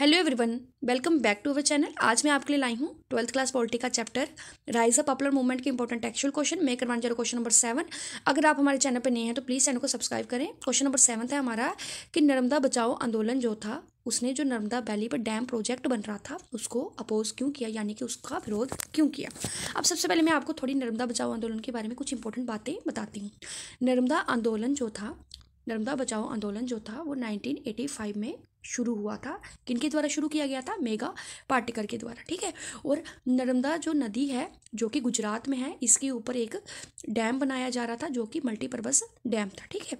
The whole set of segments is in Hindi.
hello everyone welcome back to our channel आज मैं आपके लिए लाई हूँ ट्वेल्थ क्लास पॉलिटी का chapter rise of popular movement के इंपॉर्टेंट एक्चुअल क्वेश्चन मैं करवाने जा क्वेश्चन नंबर सेवन अगर आप हमारे चैनल पर नए हैं तो प्लीज़ चैनल को सब्सक्राइब करें क्वेश्चन नंबर सेवन है हमारा कि नर्मदा बचाओ आंदोलन जो था उसने जो नर्मदा वैली पर डैम प्रोजेक्ट बन रहा था उसको अपोज क्यों किया यानी कि उसका विरोध क्यों किया अब सबसे पहले मैं आपको थोड़ी नर्मदा बचाओ आंदोलन के बारे में कुछ इंपॉर्टेंट बातें बताती हूँ नर्मदा आंदोलन जो था नर्मदा बचाओ आंदोलन जो था वो 1985 में शुरू हुआ था किनके द्वारा शुरू किया गया था मेगा पाटिकर के द्वारा ठीक है और नर्मदा जो नदी है जो कि गुजरात में है इसके ऊपर एक डैम बनाया जा रहा था जो कि मल्टीपर्पज़ डैम था ठीक है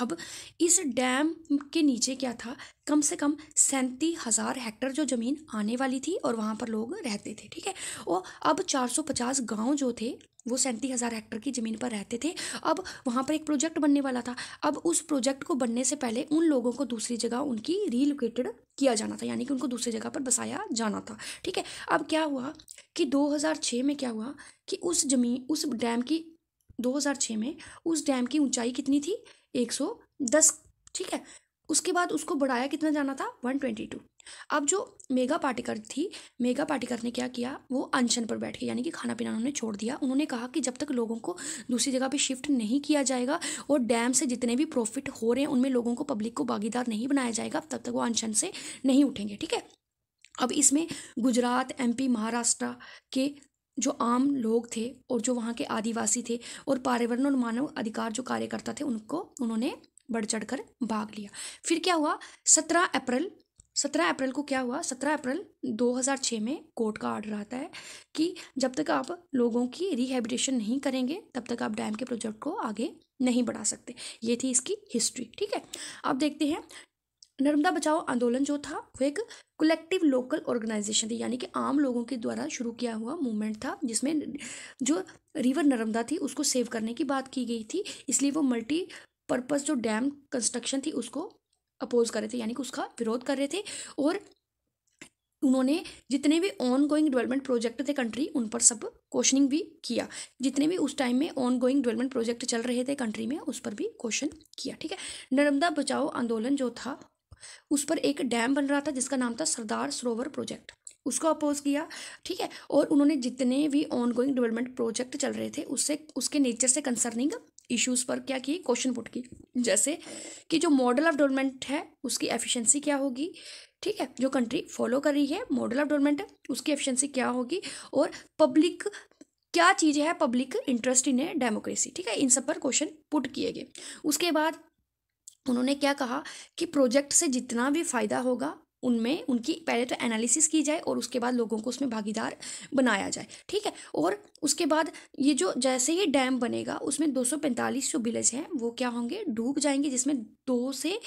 अब इस डैम के नीचे क्या था कम से कम सैंतीस हज़ार हेक्टर जो ज़मीन आने वाली थी और वहाँ पर लोग रहते थे ठीक है और अब 450 गांव जो थे वो सैंतीस हज़ार हेक्टर की ज़मीन पर रहते थे अब वहाँ पर एक प्रोजेक्ट बनने वाला था अब उस प्रोजेक्ट को बनने से पहले उन लोगों को दूसरी जगह उनकी रीलोकेटेड किया जाना था यानी कि उनको दूसरी जगह पर बसाया जाना था ठीक है अब क्या हुआ कि 2006 में क्या हुआ कि उस जमीन उस डैम की 2006 में उस डैम की ऊंचाई कितनी थी एक सौ दस ठीक है उसके बाद उसको बढ़ाया कितना जाना था वन ट्वेंटी टू अब जो मेगा पाटिकर थी मेगा पाटिकर ने क्या किया वो अनशन पर बैठ के यानी कि खाना पीना उन्होंने छोड़ दिया उन्होंने कहा कि जब तक लोगों को दूसरी जगह पे शिफ्ट नहीं किया जाएगा और डैम से जितने भी प्रॉफिट हो रहे हैं उनमें लोगों को पब्लिक को भागीदार नहीं बनाया जाएगा तब तक वो अनशन से नहीं उठेंगे ठीक है अब इसमें गुजरात एमपी महाराष्ट्र के जो आम लोग थे और जो वहाँ के आदिवासी थे और पर्यावरण और मानव अधिकार जो कार्यकर्ता थे उनको उन्होंने बढ़ चढ़ कर भाग लिया फिर क्या हुआ सत्रह अप्रैल सत्रह अप्रैल को क्या हुआ सत्रह अप्रैल 2006 में कोर्ट का आर्डर आता है कि जब तक आप लोगों की रिहेबिटेशन नहीं करेंगे तब तक आप डैम के प्रोजेक्ट को आगे नहीं बढ़ा सकते ये थी इसकी हिस्ट्री ठीक है अब देखते हैं नर्मदा बचाओ आंदोलन जो था वो एक कलेक्टिव लोकल ऑर्गेनाइजेशन थी यानी कि आम लोगों के द्वारा शुरू किया हुआ मूवमेंट था जिसमें जो रिवर नर्मदा थी उसको सेव करने की बात की गई थी इसलिए वो मल्टी पर्पज़ जो डैम कंस्ट्रक्शन थी उसको अपोज कर रहे थे यानी कि उसका विरोध कर रहे थे और उन्होंने जितने भी ऑन गोइंग डेवलपमेंट प्रोजेक्ट थे कंट्री उन पर सब क्वेश्चनिंग भी किया जितने भी उस टाइम में ऑन गोइंग डेवलपमेंट प्रोजेक्ट चल रहे थे कंट्री में उस पर भी क्वेश्चन किया ठीक है नर्मदा बचाओ आंदोलन जो था उस पर एक डैम बन रहा था जिसका नाम था सरदार सरोवर प्रोजेक्ट उसको अपोज किया ठीक है और उन्होंने जितने भी ऑन गोइंग डेवलपमेंट प्रोजेक्ट चल रहे थे उससे उसके नेचर से कंसर्निंग इश्यूज़ पर क्या किए क्वेश्चन पुट किए जैसे कि जो मॉडल ऑफ डेवलपमेंट है उसकी एफिशिएंसी क्या होगी ठीक है जो कंट्री फॉलो कर रही है मॉडल ऑफ डेवलपमेंट है उसकी एफिशिएंसी क्या होगी और पब्लिक क्या चीज़ है पब्लिक इंटरेस्ट इन डेमोक्रेसी ठीक है इन सब पर क्वेश्चन पुट किए गए उसके बाद उन्होंने क्या कहा कि प्रोजेक्ट से जितना भी फ़ायदा होगा उनमें उनकी पहले तो एनालिसिस की जाए और उसके बाद लोगों को उसमें भागीदार बनाया जाए ठीक है और उसके बाद ये जो जैसे ही डैम बनेगा उसमें 245 जो विलेज हैं वो क्या होंगे डूब जाएंगे जिसमें दो से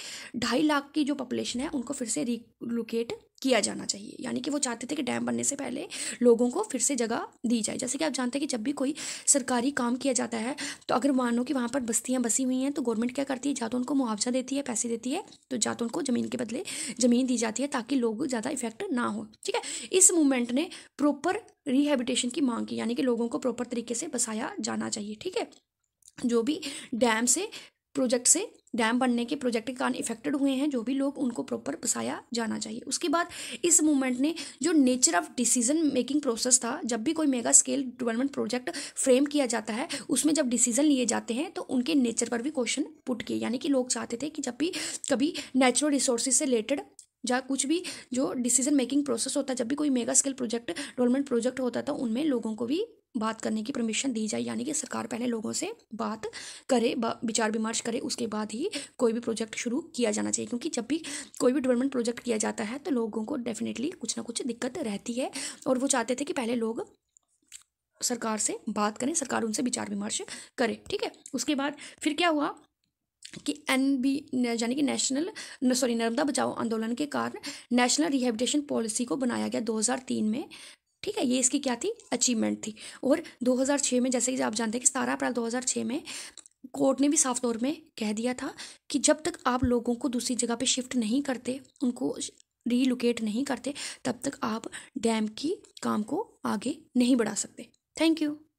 ढाई लाख की जो पॉपुलेशन है उनको फिर से रिलोकेट किया जाना चाहिए यानी कि वो चाहते थे कि डैम बनने से पहले लोगों को फिर से जगह दी जाए जैसे कि आप जानते हैं कि जब भी कोई सरकारी काम किया जाता है तो अगर मानो कि वहाँ पर बस्तियाँ बसी हुई हैं तो गवर्नमेंट क्या करती है या तो उनको मुआवजा देती है पैसे देती है तो या तो उनको ज़मीन के बदले ज़मीन दी जाती है ताकि लोग ज़्यादा इफेक्ट ना हो ठीक है इस मूवमेंट ने प्रॉपर रिहेबिटेशन की मांग की यानी कि लोगों को प्रॉपर तरीके से बसाया जाना चाहिए ठीक है जो भी डैम से प्रोजेक्ट से डैम बनने के प्रोजेक्ट के कारण इफेक्टेड हुए हैं जो भी लोग उनको प्रॉपर बसाया जाना चाहिए उसके बाद इस मूवमेंट ने जो nature of decision making process था जब भी कोई mega scale development project frame किया जाता है उसमें जब डिसीजन लिए जाते हैं तो उनके नेचर पर भी क्वेश्चन पुट किए यानी कि लोग चाहते थे कि जब भी कभी नेचुरल रिसोर्सेज से रिलेटेड जहाँ कुछ भी जो डिसीजन मेकिंग प्रोसेस होता है जब भी कोई mega scale project development project होता था तो उनमें लोगों को भी बात करने की परमिशन दी जाए यानी कि सरकार पहले लोगों से बात करे विचार विमर्श करे उसके बाद ही कोई भी प्रोजेक्ट शुरू किया जाना चाहिए क्योंकि जब भी कोई भी डेवलपमेंट प्रोजेक्ट किया जाता है तो लोगों को डेफिनेटली कुछ ना कुछ दिक्कत रहती है और वो चाहते थे कि पहले लोग सरकार से बात करें सरकार उनसे विचार विमर्श करे ठीक है उसके बाद फिर क्या हुआ कि एन बी यानी कि नेशनल सॉरी नर्मदा बचाओ आंदोलन के कारण नेशनल रिहेबिटेशन पॉलिसी को बनाया गया 2003 में ठीक है ये इसकी क्या थी अचीवमेंट थी और 2006 में जैसे कि आप जानते हैं कि सतारह अप्रैल 2006 में कोर्ट ने भी साफ तौर में कह दिया था कि जब तक आप लोगों को दूसरी जगह पे शिफ्ट नहीं करते उनको रीलोकेट नहीं करते तब तक आप डैम की काम को आगे नहीं बढ़ा सकते थैंक यू